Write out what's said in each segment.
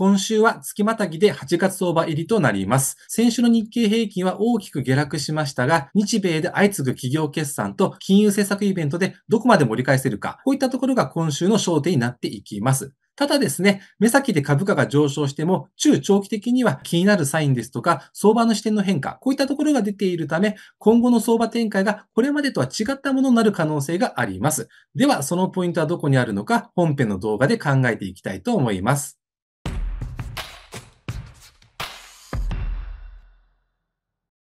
今週は月またぎで8月相場入りとなります。先週の日経平均は大きく下落しましたが、日米で相次ぐ企業決算と金融政策イベントでどこまで盛り返せるか、こういったところが今週の焦点になっていきます。ただですね、目先で株価が上昇しても、中長期的には気になるサインですとか、相場の視点の変化、こういったところが出ているため、今後の相場展開がこれまでとは違ったものになる可能性があります。では、そのポイントはどこにあるのか、本編の動画で考えていきたいと思います。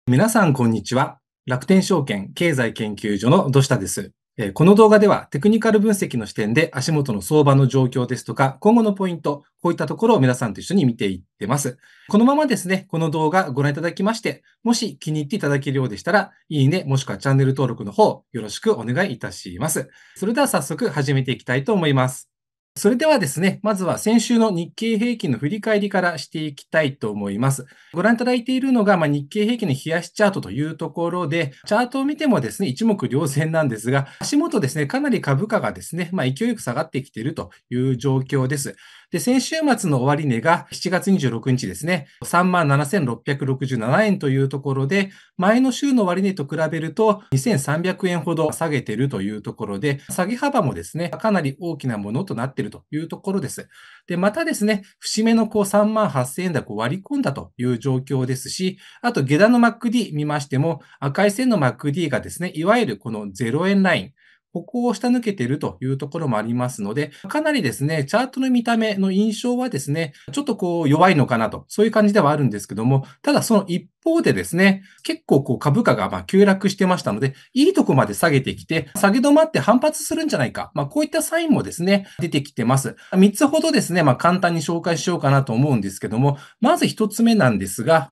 皆さん、こんにちは。楽天証券経済研究所の土下です。この動画ではテクニカル分析の視点で足元の相場の状況ですとか、今後のポイント、こういったところを皆さんと一緒に見ていってます。このままですね、この動画ご覧いただきまして、もし気に入っていただけるようでしたら、いいね、もしくはチャンネル登録の方、よろしくお願いいたします。それでは早速始めていきたいと思います。それではですね、まずは先週の日経平均の振り返りからしていきたいと思います。ご覧いただいているのが、まあ、日経平均の冷やしチャートというところで、チャートを見てもですね、一目瞭然なんですが、足元ですね、かなり株価がですね、まあ、勢いよく下がってきているという状況です。で、先週末の終値が7月26日ですね、37,667円というところで、前の週の終値と比べると2300円ほど下げてるというところで、下げ幅もですね、かなり大きなものとなっているというところです。で、またですね、節目のこう38,000円高割り込んだという状況ですし、あと下段の MacD 見ましても、赤い線の MacD がですね、いわゆるこの0円ライン、ここを下抜けてるというところもありますので、かなりですね、チャートの見た目の印象はですね、ちょっとこう弱いのかなと、そういう感じではあるんですけども、ただその一方でですね、結構こう株価がま急落してましたので、いいとこまで下げてきて、下げ止まって反発するんじゃないか。まあ、こういったサインもですね、出てきてます。3つほどですね、まあ、簡単に紹介しようかなと思うんですけども、まず1つ目なんですが、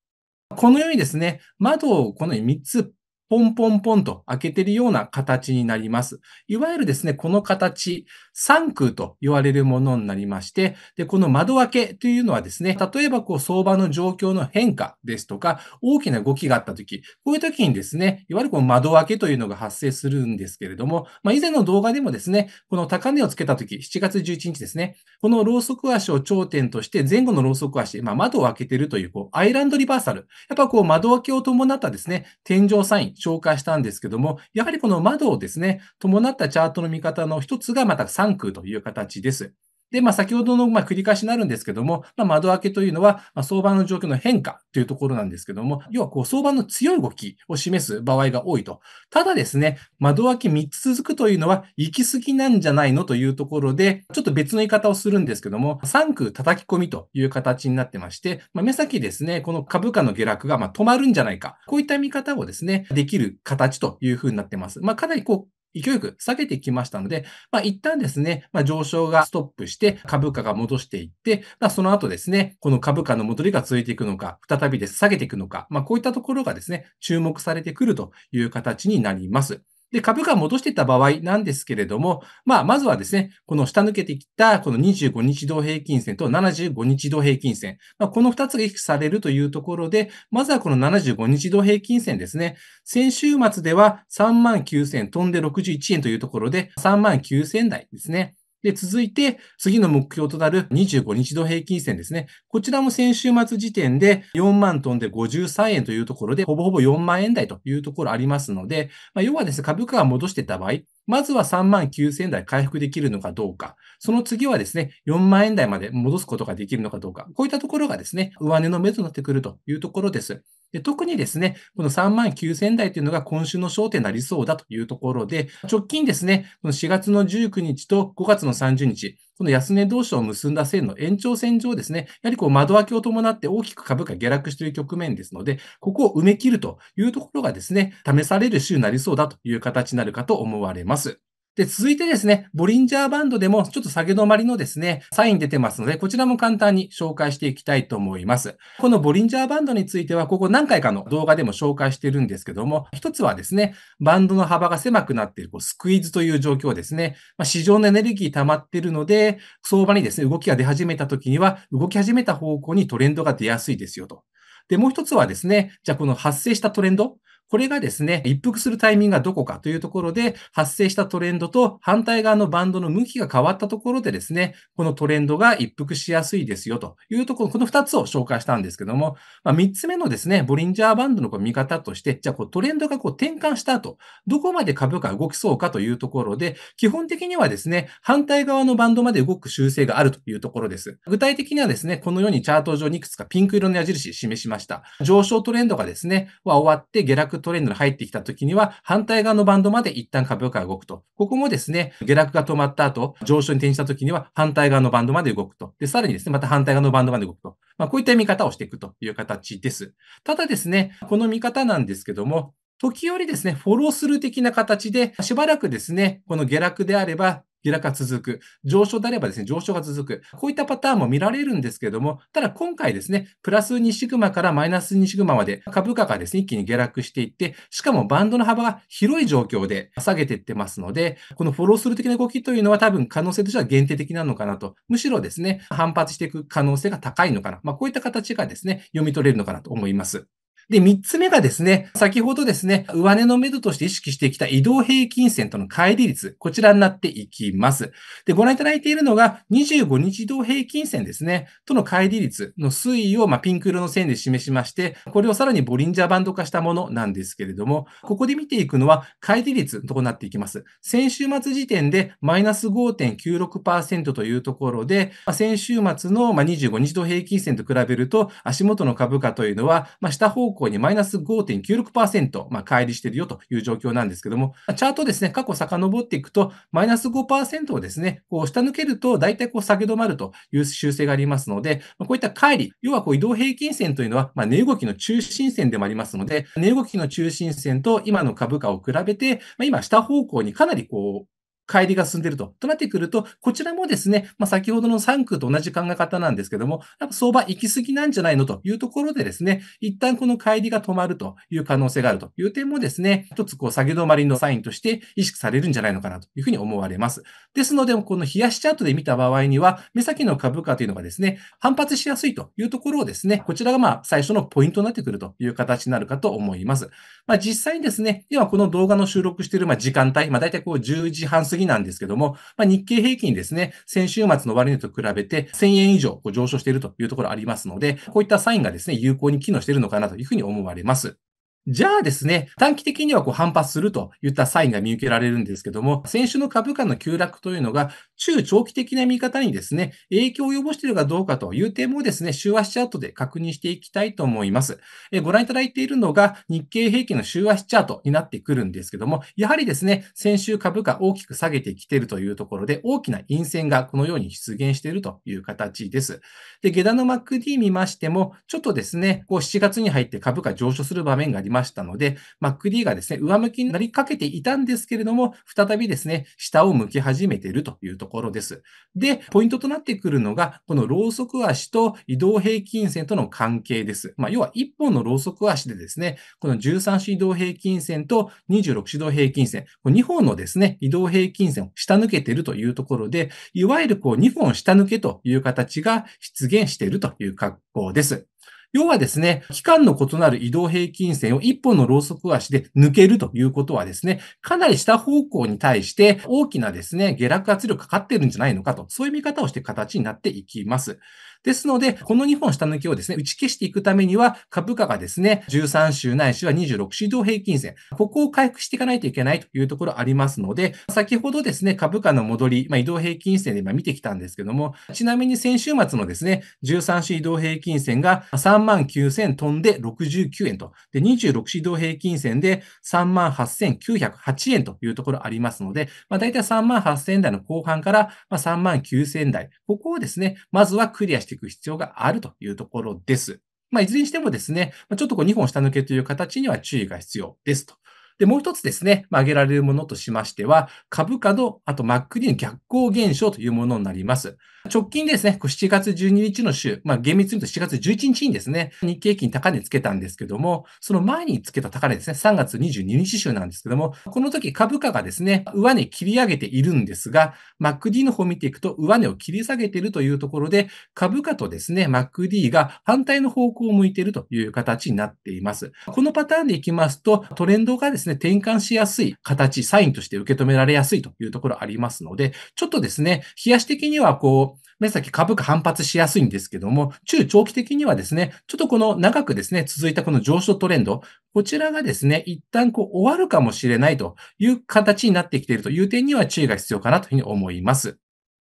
このようにですね、窓をこのように3つポンポンポンと開けてるような形になります。いわゆるですね、この形、三空と言われるものになりまして、で、この窓開けというのはですね、例えばこう相場の状況の変化ですとか、大きな動きがあった時、こういう時にですね、いわゆるこの窓開けというのが発生するんですけれども、まあ、以前の動画でもですね、この高値をつけた時、7月11日ですね、このローソク足を頂点として、前後のローソク足、まあ、窓を開けてるという、こう、アイランドリバーサル。やっぱこう窓開けを伴ったですね、天井サイン、紹介したんですけども、やはりこの窓をですね、伴ったチャートの見方の一つがまた3区という形です。で、まあ、先ほどの、まあ、繰り返しになるんですけども、まあ、窓開けというのは、まあ、相場の状況の変化というところなんですけども、要は、こう、相場の強い動きを示す場合が多いと。ただですね、窓開け3つ続くというのは、行き過ぎなんじゃないのというところで、ちょっと別の言い方をするんですけども、3区叩き込みという形になってまして、まあ、目先ですね、この株価の下落が、まあ、止まるんじゃないか。こういった見方をですね、できる形というふうになってます。まあ、かなりこう、勢いよく下げてきましたので、まあ、一旦ですね、まあ、上昇がストップして株価が戻していって、まあ、その後ですね、この株価の戻りが続いていくのか、再びで下げていくのか、まあ、こういったところがですね、注目されてくるという形になります。で、株価を戻していった場合なんですけれども、まあ、まずはですね、この下抜けてきた、この25日同平均線と75日同平均線、まあ、この2つが意識されるというところで、まずはこの75日同平均線ですね、先週末では3万9000飛んで61円というところで、3万9000台ですね。で、続いて、次の目標となる25日度平均線ですね。こちらも先週末時点で4万トンで53円というところで、ほぼほぼ4万円台というところありますので、まあ、要はですね、株価が戻してた場合、まずは3万9000円台回復できるのかどうか、その次はですね、4万円台まで戻すことができるのかどうか、こういったところがですね、上値の目となってくるというところです。で特にですね、この3万9000台というのが今週の焦点になりそうだというところで、直近ですね、この4月の19日と5月の30日、この安値同士を結んだ線の延長線上ですね、やはりこう窓開けを伴って大きく株価下落している局面ですので、ここを埋め切るというところがですね、試される週になりそうだという形になるかと思われます。で、続いてですね、ボリンジャーバンドでもちょっと下げ止まりのですね、サイン出てますので、こちらも簡単に紹介していきたいと思います。このボリンジャーバンドについては、ここ何回かの動画でも紹介してるんですけども、一つはですね、バンドの幅が狭くなっている、こうスクイーズという状況ですね、まあ、市場のエネルギー溜まっているので、相場にですね、動きが出始めた時には、動き始めた方向にトレンドが出やすいですよと。で、もう一つはですね、じゃあこの発生したトレンド、これがですね、一服するタイミングがどこかというところで、発生したトレンドと反対側のバンドの向きが変わったところでですね、このトレンドが一服しやすいですよというところ、この2つを紹介したんですけども、まあ、3つ目のですね、ボリンジャーバンドのこう見方として、じゃあこうトレンドがこう転換した後、どこまで株価が動きそうかというところで、基本的にはですね、反対側のバンドまで動く修正があるというところです。具体的にはですね、このようにチャート上にいくつかピンク色の矢印示しました。上昇トレンドがですね、は終わって下落トレンドに入ってきた時には、反対側のバンドまで一旦株価が動くと。ここもですね、下落が止まった後、上昇に転じた時には反対側のバンドまで動くと。で、さらにですね、また反対側のバンドまで動くと。まあ、こういった見方をしていくという形です。ただですね、この見方なんですけども、時折ですね、フォロースルー的な形で、しばらくですね、この下落であれば、下落が続く、上昇であればですね、上昇が続く、こういったパターンも見られるんですけれども、ただ今回ですね、プラス2シグマからマイナス2シグマまで株価がですね、一気に下落していって、しかもバンドの幅が広い状況で下げていってますので、このフォローする的な動きというのは多分可能性としては限定的なのかなと、むしろですね、反発していく可能性が高いのかな、まあ、こういった形がですね、読み取れるのかなと思います。で、3つ目がですね、先ほどですね、上値の目処として意識してきた移動平均線との乖離率、こちらになっていきます。で、ご覧いただいているのが、25日移動平均線ですね、との乖離率の推移を、まピンク色の線で示しまして、これをさらにボリンジャーバンド化したものなんですけれども、ここで見ていくのは、乖離率となっていきます。先週末時点で、マイナス5.96%というところで、先週末の25日移動平均線と比べると、足元の株価というのは、ま下方向行にマイナス5.96%、まあ、乖離しているよという状況なんですけども、チャートですね、過去遡っていくと、マイナス5%をですね、こう下抜けると、大体こう下げ止まるという修正がありますので、こういった乖離、要はこう移動平均線というのは、まあ、値動きの中心線でもありますので、値動きの中心線と今の株価を比べて、まあ、今下方向にかなりこう、乖離が進んでいると。となってくると、こちらもですね、まあ、先ほどの3区と同じ考え方なんですけども、やっぱ相場行き過ぎなんじゃないのというところでですね、一旦この乖離が止まるという可能性があるという点もですね、一つこう下げ止まりのサインとして意識されるんじゃないのかなというふうに思われます。ですので、この冷やしチャートで見た場合には、目先の株価というのがですね、反発しやすいというところをですね、こちらがまあ最初のポイントになってくるという形になるかと思います。まあ、実際にですね、今この動画の収録しているま時間帯、まあ、大体こう10時半次ぎなんですけども、まあ、日経平均ですね、先週末の終値と比べて1000円以上上昇しているというところありますので、こういったサインがですね、有効に機能しているのかなというふうに思われます。じゃあですね、短期的にはこう反発するといったサインが見受けられるんですけども、先週の株価の急落というのが、中長期的な見方にですね、影響を及ぼしているかどうかという点もですね、週足チャートで確認していきたいと思います。えご覧いただいているのが、日経平均の週足チャートになってくるんですけども、やはりですね、先週株価大きく下げてきているというところで、大きな陰線がこのように出現しているという形です。で、下段の MacD 見ましても、ちょっとですね、こう7月に入って株価上昇する場面がありましたので、まあ、栗がですね、上向きになりかけていたんですけれども、再びですね、下を向き始めているというところです。で、ポイントとなってくるのが、このローソク足と移動平均線との関係です。まあ、要は1本のローソク足でですね、この13種移動平均線と26指導平均線、この2本のですね、移動平均線を下抜けているというところで、いわゆるこう2本下抜けという形が出現しているという格好です。要はですね、期間の異なる移動平均線を一本のローソク足で抜けるということはですね、かなり下方向に対して大きなですね、下落圧力かかってるんじゃないのかと、そういう見方をして形になっていきます。ですので、この2本下抜きをですね、打ち消していくためには、株価がですね、13週ないしは26週移動平均線、ここを回復していかないといけないというところありますので、先ほどですね、株価の戻り、まあ、移動平均線で今見てきたんですけども、ちなみに先週末のですね、13週移動平均線が3万9000飛んで69円と、で、26週移動平均線で3万8908円というところありますので、まあ、大体3万8000台の後半から3万9000台、ここをですね、まずはクリアしてしていく必要があるというところです。まあ、いずれにしてもですね、ちょっとこう2本下抜けという形には注意が必要ですと。で、もう一つですね、まあ、挙げられるものとしましては、株価の、あとマックリの逆行現象というものになります。直近ですね、7月12日の週、まあ厳密に言うと7月11日にですね、日経平均高値つけたんですけども、その前につけた高値ですね、3月22日週なんですけども、この時株価がですね、上値切り上げているんですが、MacD の方を見ていくと上値を切り下げているというところで、株価とですね、MacD が反対の方向を向いているという形になっています。このパターンでいきますと、トレンドがですね、転換しやすい形、サインとして受け止められやすいというところありますので、ちょっとですね、冷やし的にはこう、目先株価反発しやすいんですけども、中長期的にはですね、ちょっとこの長くですね、続いたこの上昇トレンド、こちらがですね、一旦こう終わるかもしれないという形になってきているという点には注意が必要かなというふうに思います。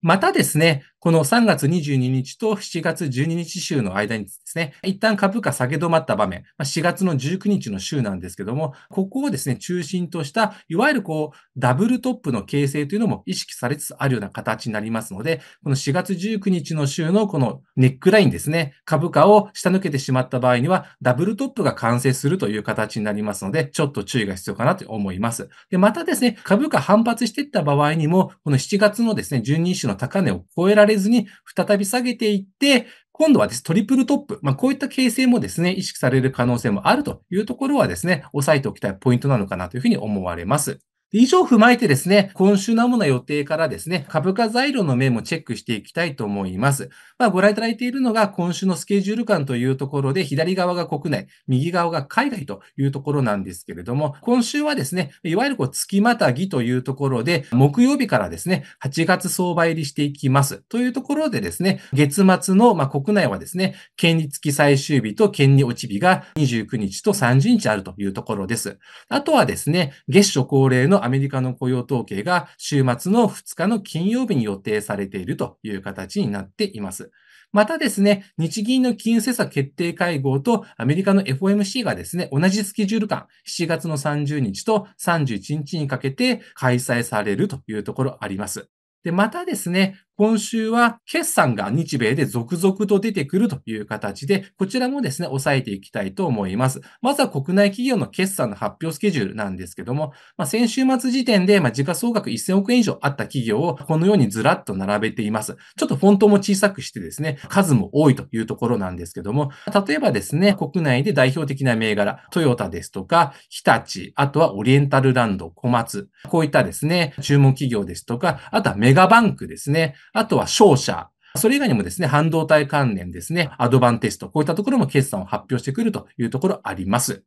またですね、この3月22日と7月12日週の間にですね、一旦株価下げ止まった場面、4月の19日の週なんですけども、ここをですね、中心とした、いわゆるこう、ダブルトップの形成というのも意識されつつあるような形になりますので、この4月19日の週のこのネックラインですね、株価を下抜けてしまった場合には、ダブルトップが完成するという形になりますので、ちょっと注意が必要かなと思います。で、またですね、株価反発していった場合にも、この7月のですね、12週の高値を超えられれずに再び下げていって、今度はです、トリプルトップ。まあ、こういった形成もですね、意識される可能性もあるというところはですね、押さえておきたいポイントなのかなというふうに思われます。以上を踏まえてですね、今週の主な予定からですね、株価材料の面もチェックしていきたいと思います。まあ、ご覧いただいているのが今週のスケジュール感というところで、左側が国内、右側が海外というところなんですけれども、今週はですね、いわゆるこう月またぎというところで、木曜日からですね、8月相場入りしていきます。というところでですね、月末の、ま国内はですね、権利付き最終日と権利落ち日が29日と30日あるというところです。あとはですね、月初恒例のアメリカの雇用統計が週末の2日の金曜日に予定されているという形になっています。またですね、日銀の金融政策決定会合とアメリカの FOMC がですね、同じスケジュール感、7月の30日と31日にかけて開催されるというところあります。で、またですね、今週は決算が日米で続々と出てくるという形で、こちらもですね、抑えていきたいと思います。まずは国内企業の決算の発表スケジュールなんですけども、まあ、先週末時点で、ま時価総額1000億円以上あった企業をこのようにずらっと並べています。ちょっとフォントも小さくしてですね、数も多いというところなんですけども、例えばですね、国内で代表的な銘柄、トヨタですとか、日立、あとはオリエンタルランド、小松、こういったですね、注文企業ですとか、あとはメガバンクですね、あとは商社。それ以外にもですね、半導体関連ですね、アドバンテスト、こういったところも決算を発表してくるというところあります。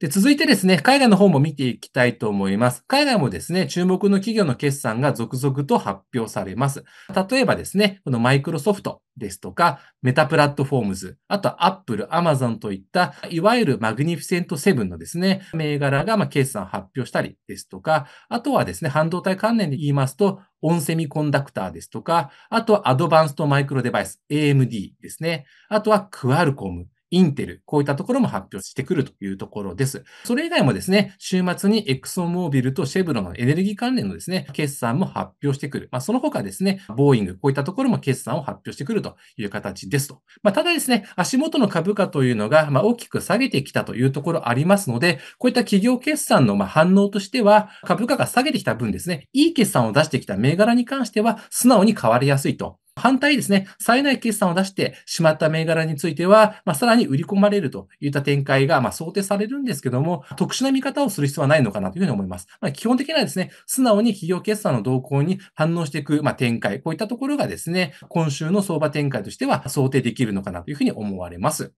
で、続いてですね、海外の方も見ていきたいと思います。海外もですね、注目の企業の決算が続々と発表されます。例えばですね、このマイクロソフトですとか、メタプラットフォームズ、あとアップル、アマゾンといった、いわゆるマグニフィセントセブンのですね、銘柄がま決算発表したりですとか、あとはですね、半導体関連で言いますと、オンセミコンダクターですとか、あとはアドバンストマイクロデバイス、AMD ですね。あとはクアルコム。インテル、こういったところも発表してくるというところです。それ以外もですね、週末にエクソンモービルとシェブロのエネルギー関連のですね、決算も発表してくる。まあ、その他ですね、ボーイング、こういったところも決算を発表してくるという形ですと。まあ、ただですね、足元の株価というのが、まあ、大きく下げてきたというところありますので、こういった企業決算のま反応としては、株価が下げてきた分ですね、いい決算を出してきた銘柄に関しては、素直に変わりやすいと。反対ですね、冴えない決算を出してしまった銘柄については、まあ、さらに売り込まれるといった展開が、まあ、想定されるんですけども、特殊な見方をする必要はないのかなというふうに思います。まあ、基本的にはですね、素直に企業決算の動向に反応していく、まあ、展開、こういったところがですね、今週の相場展開としては想定できるのかなというふうに思われます。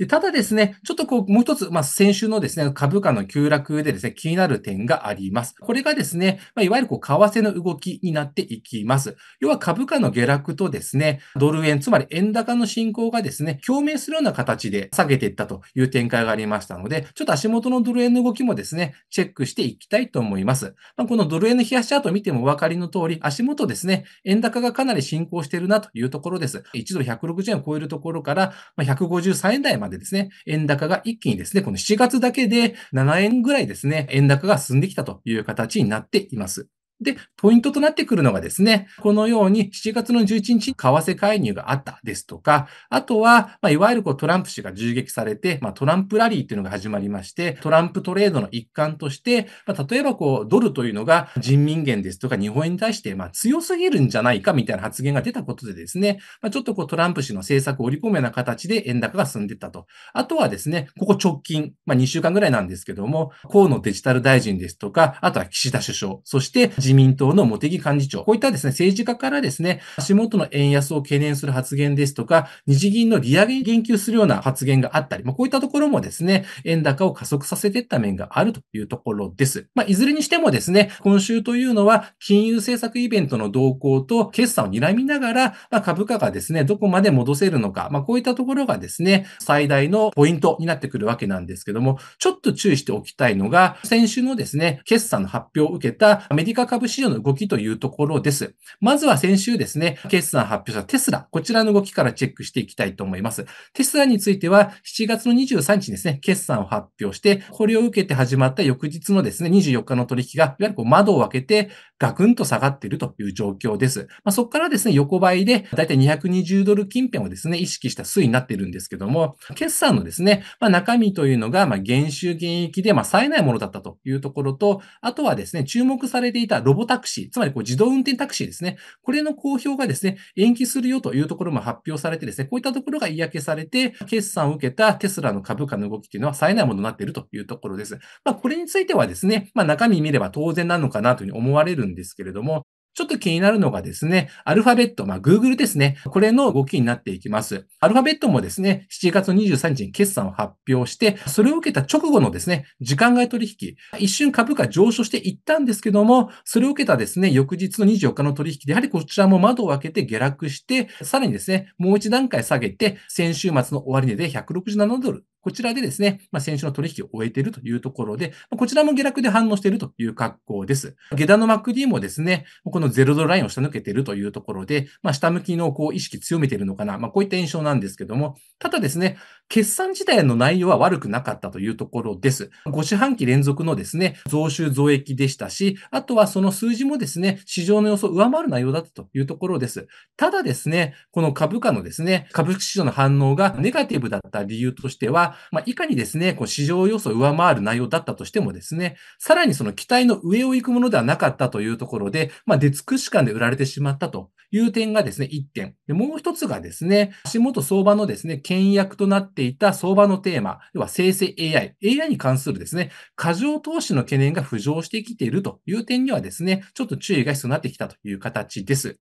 で、ただですね、ちょっとこう、もう一つ、まあ、先週のですね、株価の急落でですね、気になる点があります。これがですね、まあ、いわゆるこう、為替の動きになっていきます。要は株価の下落とですね、ドル円、つまり円高の進行がですね、共鳴するような形で下げていったという展開がありましたので、ちょっと足元のドル円の動きもですね、チェックしていきたいと思います。まあ、このドル円の冷やしチャートを見てもお分かりの通り、足元ですね、円高がかなり進行しているなというところです。1ドル160円を超えるところから、まあ、153円台まででですね、円高が一気にですね、この7月だけで7円ぐらいですね、円高が進んできたという形になっています。で、ポイントとなってくるのがですね、このように7月の11日に為替介入があったですとか、あとは、まあ、いわゆるこうトランプ氏が銃撃されて、まあ、トランプラリーっていうのが始まりまして、トランプトレードの一環として、まあ、例えばこうドルというのが人民元ですとか日本円に対してまあ強すぎるんじゃないかみたいな発言が出たことでですね、まあ、ちょっとこうトランプ氏の政策を織り込むような形で円高が進んでったと。あとはですね、ここ直近、まあ、2週間ぐらいなんですけども、河野デジタル大臣ですとか、あとは岸田首相、そして自民党の茂木幹事長、こういったですね、政治家からですね、足元の円安を懸念する発言ですとか、日銀の利上げに言及するような発言があったり、まあ、こういったところもですね、円高を加速させていった面があるというところです。まあ、いずれにしてもですね、今週というのは、金融政策イベントの動向と決算を睨みながら、まあ、株価がですね、どこまで戻せるのか、まあ、こういったところがですね、最大のポイントになってくるわけなんですけども、ちょっと注意しておきたいのが、先週のですね、決算の発表を受けたアメリカ株株市場の動きというところです。まずは先週ですね、決算発表したテスラ、こちらの動きからチェックしていきたいと思います。テスラについては、7月の23日にですね、決算を発表して、これを受けて始まった翌日のですね、24日の取引が、いわゆるこう窓を開けて、ガクンと下がっているという状況です。まあ、そこからですね、横ばいで、だいたい220ドル近辺をですね、意識した推移になっているんですけども、決算のですね、まあ、中身というのが、まあ、減収減益で、まあ、冴えないものだったというところと、あとはですね、注目されていたロボタクシー、つまりこう自動運転タクシーですね。これの公表がですね、延期するよというところも発表されてですね、こういったところが嫌気されて、決算を受けたテスラの株価の動きというのは冴えないものになっているというところです。まあ、これについてはですね、まあ、中身見れば当然なのかなというふうに思われるんですけれども、ちょっと気になるのがですね、アルファベット、まあ、Google ですね。これの動きになっていきます。アルファベットもですね、7月23日に決算を発表して、それを受けた直後のですね、時間外取引、一瞬株価上昇していったんですけども、それを受けたですね、翌日の24日の取引で、やはりこちらも窓を開けて下落して、さらにですね、もう一段階下げて、先週末の終値で167ドルこちらでですね、まあ、先週の取引を終えているというところで、こちらも下落で反応しているという格好です。下段の MACD もですね、この0ドルラインを下抜けているというところで、まあ、下向きのこう意識強めているのかな、まあ、こういった印象なんですけども、ただですね、決算自体の内容は悪くなかったというところです。5四半期連続のですね、増収増益でしたし、あとはその数字もですね、市場の予想を上回る内容だったというところです。ただですね、この株価のですね、株式市場の反応がネガティブだった理由としては、まあ、いかにですね、こう市場予想を上回る内容だったとしてもですね、さらにその期待の上を行くものではなかったというところで、まあ、出尽くし感で売られてしまったという点がですね、1点。でもう一つがですね、足元相場のですね、倹約となってっていた相場のテーマ、要は生成 AI、AI に関するですね、過剰投資の懸念が浮上してきているという点にはですね、ちょっと注意が必要になってきたという形です。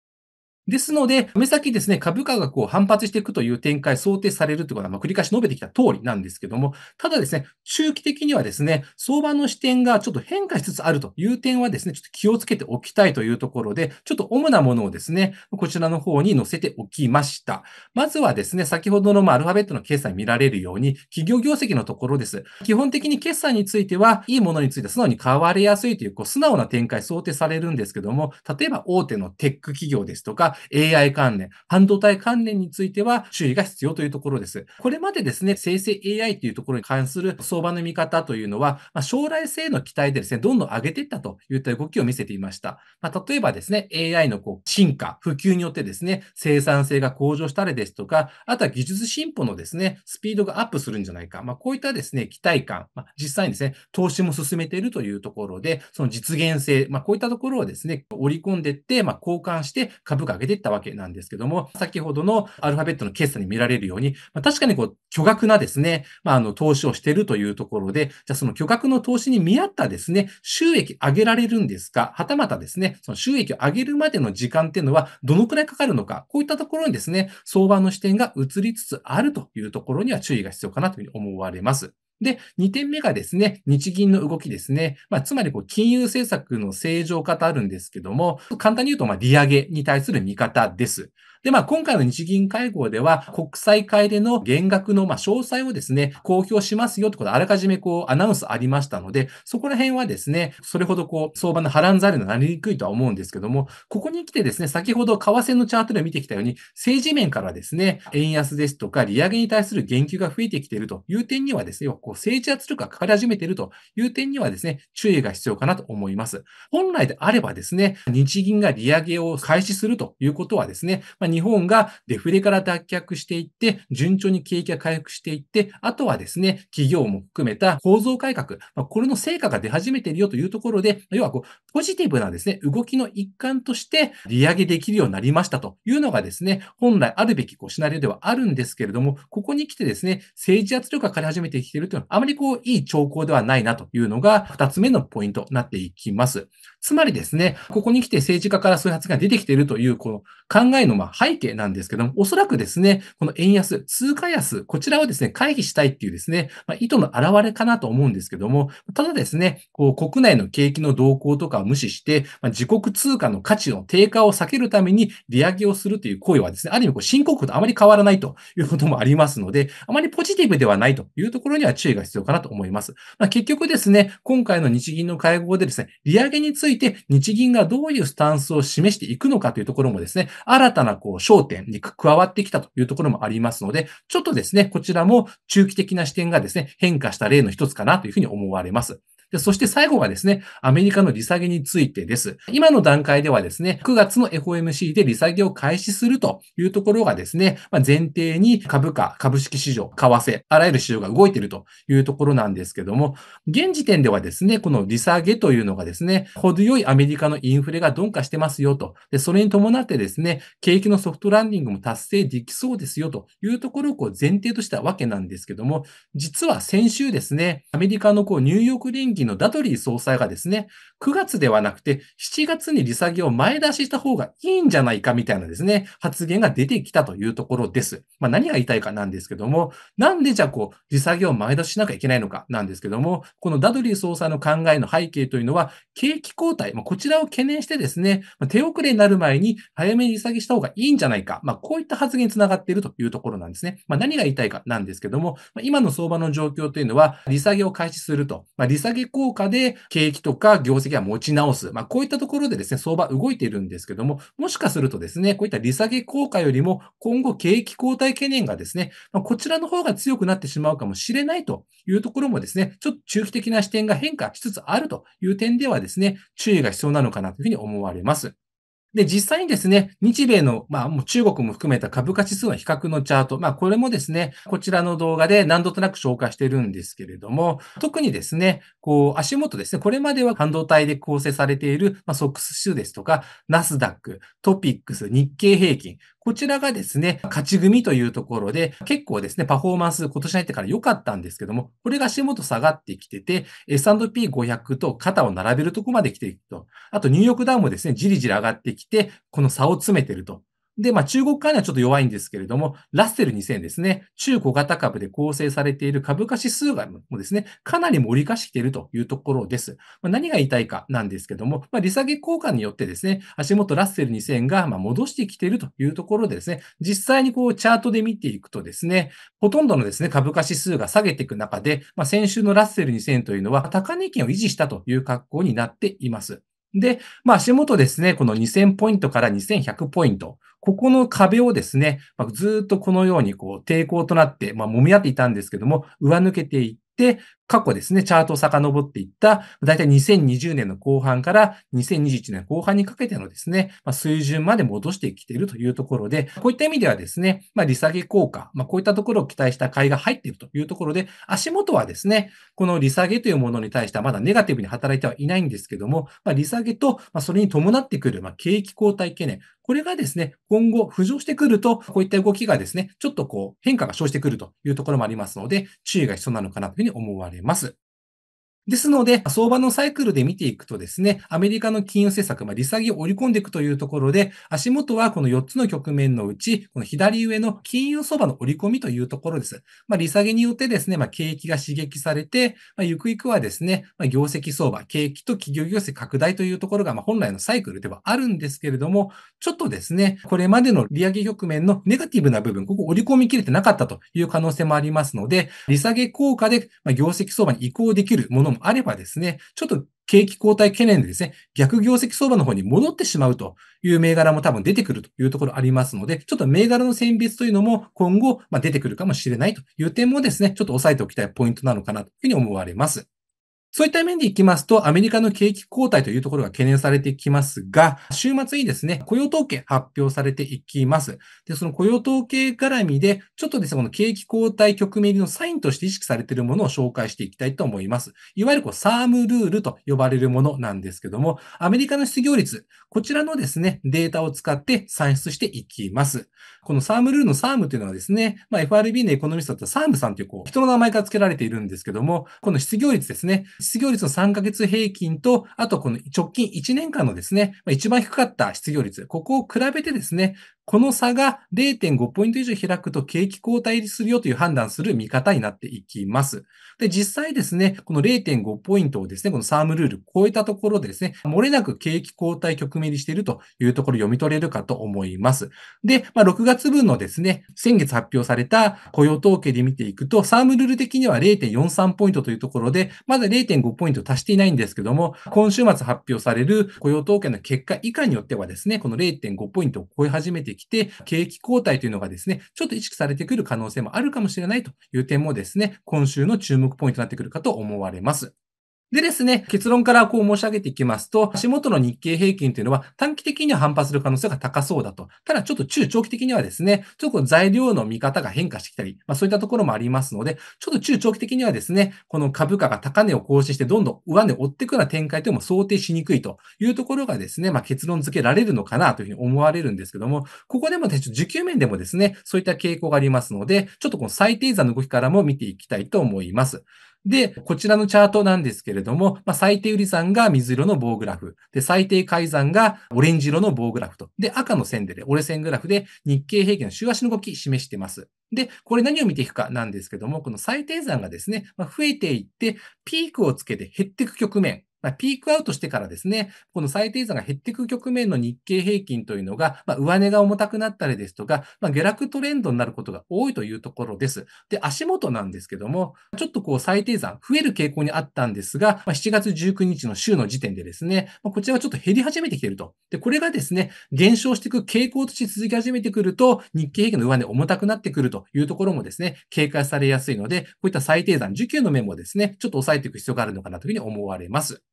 ですので、目先ですね、株価がこう反発していくという展開想定されるということは、まあ、繰り返し述べてきた通りなんですけども、ただですね、中期的にはですね、相場の視点がちょっと変化しつつあるという点はですね、ちょっと気をつけておきたいというところで、ちょっと主なものをですね、こちらの方に載せておきました。まずはですね、先ほどのまあアルファベットの決算見られるように、企業業績のところです。基本的に決算については、いいものについて素直に買われやすいという、こう、素直な展開想定されるんですけども、例えば大手のテック企業ですとか、AI 関連、半導体関連については注意が必要というところです。これまでですね、生成 AI というところに関する相場の見方というのは、まあ、将来性の期待でですね、どんどん上げていったといった動きを見せていました。まあ、例えばですね、AI のこう進化、普及によってですね、生産性が向上したりですとか、あとは技術進歩のですね、スピードがアップするんじゃないか。まあ、こういったですね、期待感、まあ、実際にですね、投資も進めているというところで、その実現性、まあ、こういったところをですね、織り込んでいって、まあ、交換して株価上げてていったわけなんですけども、先ほどのアルファベットの決算に見られるように、まあ、確かにこう、巨額なですね、まあ、あの、投資をしているというところで、じゃあその巨額の投資に見合ったですね、収益上げられるんですか、はたまたですね、その収益を上げるまでの時間っていうのはどのくらいかかるのか、こういったところにですね、相場の視点が移りつつあるというところには注意が必要かなというふうに思われます。で、2点目がですね、日銀の動きですね。まあ、つまりこう、金融政策の正常化とあるんですけども、簡単に言うと、まあ、利上げに対する見方です。で、まあ、今回の日銀会合では、国債買いでの減額の、ま詳細をですね、公表しますよってことあらかじめこう、アナウンスありましたので、そこら辺はですね、それほどこう、相場の波乱ざるになりにくいとは思うんですけども、ここに来てですね、先ほど為替のチャートで見てきたように、政治面からですね、円安ですとか、利上げに対する言及が増えてきているという点にはですね、こう政治圧力がかかり始めているという点にはですね、注意が必要かなと思います。本来であればですね、日銀が利上げを開始するということはですね、ま日本がデフレから脱却していって、順調に景気が回復していって、あとはですね、企業も含めた構造改革、まあ、これの成果が出始めているよというところで、要はこう、ポジティブなですね、動きの一環として、利上げできるようになりましたというのがですね、本来あるべきこうシナリオではあるんですけれども、ここに来てですね、政治圧力がかかり始めてきているというのは、あまりこう、いい兆候ではないなというのが、2つ目のポイントになっていきます。つまりですね、ここに来て政治家からそういう発言が出てきているという、この考えのまあ背景なんですけども、おそらくですね、この円安、通貨安、こちらをですね、回避したいっていうですね、まあ、意図の表れかなと思うんですけども、ただですね、こう国内の景気の動向とかを無視して、まあ、自国通貨の価値の低下を避けるために利上げをするという行為はですね、ある意味こうとあまり変わらないということもありますので、あまりポジティブではないというところには注意が必要かなと思います。まあ、結局ですね、今回の日銀の会合でですね、利上げについて日銀がどういうスタンスを示していくのかというところもですね、新たなこうこう焦点に加わってきたというところもありますので、ちょっとですね、こちらも中期的な視点がですね、変化した例の一つかなというふうに思われます。でそして最後がですね、アメリカの利下げについてです。今の段階ではですね、9月の FOMC で利下げを開始するというところがですね、まあ、前提に株価、株式市場、為替、あらゆる市場が動いているというところなんですけども、現時点ではですね、この利下げというのがですね、程よいアメリカのインフレが鈍化してますよと。で、それに伴ってですね、景気のソフトランディングも達成できそうですよというところをこう前提としたわけなんですけども、実は先週ですね、アメリカのこうニューヨーク連銀金のダドリー総裁がですね、9月ではなくて7月に利下げを前出しした方がいいんじゃないかみたいなですね、発言が出てきたというところです。まあ、何が言いたいかなんですけども、なんでじゃあこう、利下げを前出ししなきゃいけないのかなんですけども、このダドリー総裁の考えの背景というのは、景気後退、まあ、こちらを懸念してですね、手遅れになる前に早めに利下げした方がいいんじゃないか、まあ、こういった発言につながっているというところなんですね。まあ、何が言いたいかなんですけども、今の相場の状況というのは、利下げを開始すると、まあ、利下げ効果で景気とか業績は持ち直す。まあ、こういったところでですね、相場動いているんですけども、もしかするとですね、こういった利下げ効果よりも今後景気後退懸念がですね、まあ、こちらの方が強くなってしまうかもしれないというところもですね、ちょっと中期的な視点が変化しつつあるという点ではですね、注意が必要なのかなというふうに思われます。で、実際にですね、日米の、まあ、もう中国も含めた株価指数の比較のチャート、まあ、これもですね、こちらの動画で何度となく紹介しているんですけれども、特にですね、こう、足元ですね、これまでは半導体で構成されている、まあ、ソックス指数ですとか、ナスダック、トピックス、日経平均、こちらがですね、勝ち組というところで、結構ですね、パフォーマンス今年入ってから良かったんですけども、これが足元下がってきてて、S&P500 と肩を並べるとこまで来ていくと。あとニューヨークダウンもですね、じりじり上がってきて、この差を詰めてると。で、まあ、中国間にはちょっと弱いんですけれども、ラッセル2000ですね、中小型株で構成されている株価指数がもですね、かなり盛り返しているというところです。まあ、何が言いたいかなんですけども、まあ、利下げ効果によってですね、足元ラッセル2000がま戻してきているというところでですね、実際にこうチャートで見ていくとですね、ほとんどのですね、株価指数が下げていく中で、まあ、先週のラッセル2000というのは高値圏を維持したという格好になっています。で、まあ足元ですね、この2000ポイントから2100ポイント。ここの壁をですね、まあ、ずっとこのようにこう抵抗となって、まあ、揉み合っていたんですけども、上抜けていって、過去ですね、チャートを遡っていった、だいたい2020年の後半から2021年後半にかけてのですね、まあ、水準まで戻してきているというところで、こういった意味ではですね、まあ、利下げ効果、まあ、こういったところを期待した買いが入っているというところで、足元はですね、この利下げというものに対してはまだネガティブに働いてはいないんですけども、まあ、利下げと、まあ、それに伴ってくる、まあ、景気後退懸念、これがですね、今後浮上してくると、こういった動きがですね、ちょっとこう変化が生じてくるというところもありますので、注意が必要なのかなというふうに思われます。ます。ですので、相場のサイクルで見ていくとですね、アメリカの金融政策、まあ、利下げを織り込んでいくというところで、足元はこの4つの局面のうち、この左上の金融相場の織り込みというところです。まあ、利下げによってですね、まあ、景気が刺激されて、まあ、ゆくゆくはですね、まあ、業績相場、景気と企業業績拡大というところが、まあ、本来のサイクルではあるんですけれども、ちょっとですね、これまでの利上げ局面のネガティブな部分、ここ織り込みきれてなかったという可能性もありますので、利下げ効果で、まあ、業績相場に移行できるものももあればですね、ちょっと景気後退懸念でですね、逆業績相場の方に戻ってしまうという銘柄も多分出てくるというところありますので、ちょっと銘柄の選別というのも今後、ま出てくるかもしれないという点もですね、ちょっと押さえておきたいポイントなのかなというふうに思われます。そういった面でいきますと、アメリカの景気交代というところが懸念されてきますが、週末にですね、雇用統計発表されていきます。で、その雇用統計絡みで、ちょっとですね、この景気交代局面のサインとして意識されているものを紹介していきたいと思います。いわゆるこう、サームルールと呼ばれるものなんですけども、アメリカの失業率、こちらのですね、データを使って算出していきます。このサームルールのサームというのはですね、まあ、FRB のエコノミストだったサームさんというこう、人の名前が付けられているんですけども、この失業率ですね、失業率の3ヶ月平均と、あとこの直近1年間のですね、一番低かった失業率、ここを比べてですね、この差が0.5ポイント以上開くと景気交代するよという判断する見方になっていきます。で、実際ですね、この0.5ポイントをですね、このサームルール超えたところでですね、漏れなく景気交代局面にしているというところ読み取れるかと思います。で、まあ、6月分のですね、先月発表された雇用統計で見ていくと、サームルール的には0.43ポイントというところで、まだ0.5ポイント足していないんですけども、今週末発表される雇用統計の結果以下によってはですね、この0.5ポイントを超え始めてきて、景気後退というのがですね、ちょっと意識されてくる可能性もあるかもしれないという点もですね、今週の注目ポイントになってくるかと思われます。でですね、結論からこう申し上げていきますと、足元の日経平均というのは短期的には反発する可能性が高そうだと。ただちょっと中長期的にはですね、ちょっと材料の見方が変化してきたり、まあそういったところもありますので、ちょっと中長期的にはですね、この株価が高値を更新してどんどん上値を追っていくような展開というのも想定しにくいというところがですね、まあ結論付けられるのかなというふうに思われるんですけども、ここでもですね、需給面でもですね、そういった傾向がありますので、ちょっとこの最低座の動きからも見ていきたいと思います。で、こちらのチャートなんですけれども、まあ、最低売り算が水色の棒グラフ。で、最低改ざんがオレンジ色の棒グラフと。で、赤の線で、ね、折れ線グラフで日経平均の週足の動き示してます。で、これ何を見ていくかなんですけども、この最低算がですね、まあ、増えていって、ピークをつけて減っていく局面。まあ、ピークアウトしてからですね、この最低差が減っていく局面の日経平均というのが、まあ、上値が重たくなったりですとか、まあ、下落トレンドになることが多いというところです。で、足元なんですけども、ちょっとこう最低算増える傾向にあったんですが、ま7月19日の週の時点でですね、まこちらはちょっと減り始めてきてると。で、これがですね、減少していく傾向として続き始めてくると、日経平均の上値重たくなってくるというところもですね、警戒されやすいので、こういった最低算受給の面もですね、ちょっと抑えていく必要があるのかなというふうに思われます。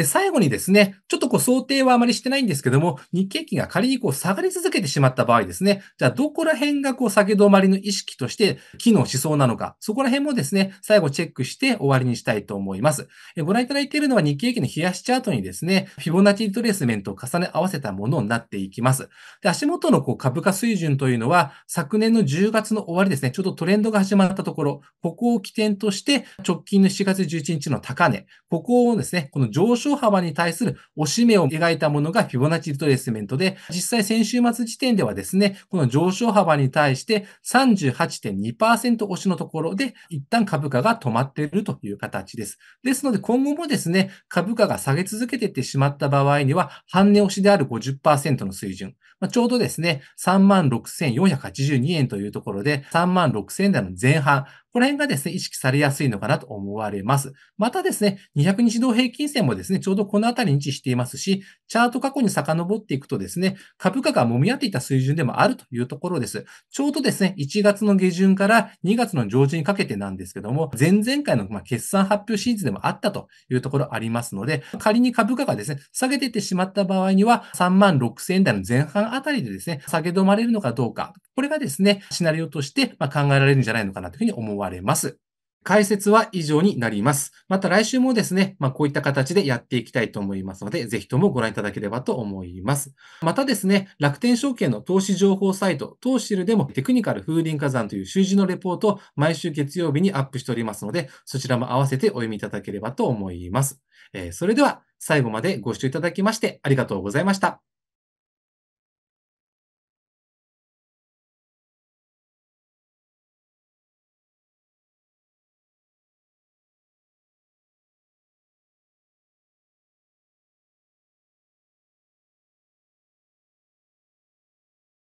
で、最後にですね、ちょっとこう想定はあまりしてないんですけども、日経期が仮にこう下がり続けてしまった場合ですね、じゃあどこら辺がこう下げ止まりの意識として機能しそうなのか、そこら辺もですね、最後チェックして終わりにしたいと思います。えご覧いただいているのは日経期の冷やしチャートにですね、フィボナッチリトレースメントを重ね合わせたものになっていきます。で、足元のこう株価水準というのは、昨年の10月の終わりですね、ちょっとトレンドが始まったところ、ここを起点として、直近の7月11日の高値、ここをですね、この上昇小幅に対する押し目を描いたものがフィボナッチリトレースメントで、実際先週末時点ではですね、この上昇幅に対して38.2%押しのところで、一旦株価が止まっているという形です。ですので、今後もですね、株価が下げ続けていってしまった場合には、半値押しである50%の水準、まあ、ちょうどですね、36,482円というところで、36,000台の前半、この辺がですね、意識されやすいのかなと思われます。またですね、200日同平均線もですね、ちょうどこの辺りに位置していますし、チャート過去に遡っていくとですね、株価が揉み合っていた水準でもあるというところです。ちょうどですね、1月の下旬から2月の上旬にかけてなんですけども、前々回の決算発表シーズンでもあったというところありますので、仮に株価がですね、下げていってしまった場合には、3万6000円台の前半あたりでですね、下げ止まれるのかどうか、これがですね、シナリオとして考えられるんじゃないのかなというふうに思われます。解説は以上になります。また来週もですね、まあ、こういった形でやっていきたいと思いますので、ぜひともご覧いただければと思います。またですね、楽天証券の投資情報サイト、投資ルでもテクニカル風林火山という習字のレポートを毎週月曜日にアップしておりますので、そちらも合わせてお読みいただければと思います。えー、それでは最後までご視聴いただきましてありがとうございました。